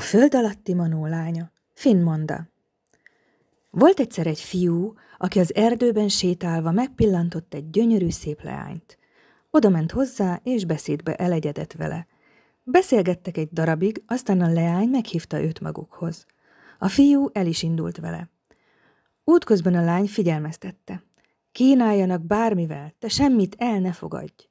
A föld alatti Manó lánya, Finnmanda. Volt egyszer egy fiú, aki az erdőben sétálva megpillantott egy gyönyörű szép leányt. Oda ment hozzá, és beszédbe elegyedett vele. Beszélgettek egy darabig, aztán a leány meghívta őt magukhoz. A fiú el is indult vele. Útközben a lány figyelmeztette. Kínáljanak bármivel, te semmit el ne fogadj.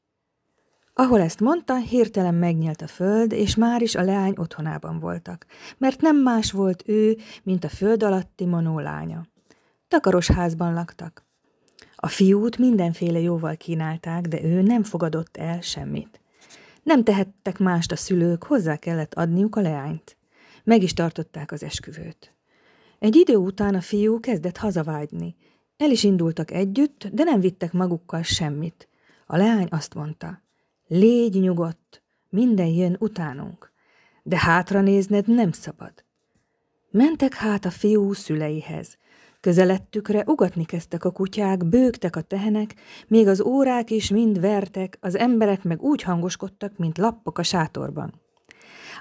Ahol ezt mondta, hirtelen megnyílt a föld, és már is a leány otthonában voltak, mert nem más volt ő, mint a föld alatti Manó lánya. Takaros házban laktak. A fiút mindenféle jóval kínálták, de ő nem fogadott el semmit. Nem tehettek mást a szülők, hozzá kellett adniuk a leányt. Meg is tartották az esküvőt. Egy idő után a fiú kezdett hazavágyni. El is indultak együtt, de nem vittek magukkal semmit. A leány azt mondta – Légy nyugodt, minden jön utánunk, de hátra nézned nem szabad. Mentek hát a fiú szüleihez. Közelettükre ugatni kezdtek a kutyák, bőgtek a tehenek, még az órák is mind vertek, az emberek meg úgy hangoskodtak, mint lappok a sátorban.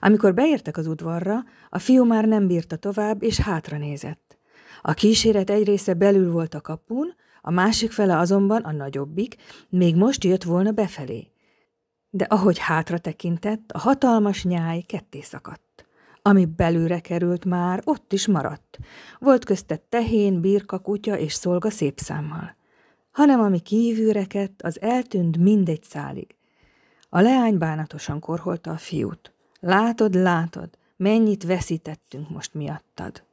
Amikor beértek az udvarra, a fiú már nem bírta tovább, és hátra nézett. A kíséret egy része belül volt a kapun, a másik fele azonban a nagyobbik, még most jött volna befelé de ahogy hátra tekintett, a hatalmas nyáj ketté szakadt. Ami belőre került már, ott is maradt. Volt köztet tehén, birka, kutya és szolga szép számmal. Hanem ami kívülreket, az eltűnt mindegy szálig. A leány bánatosan korholta a fiút. Látod, látod, mennyit veszítettünk most miattad.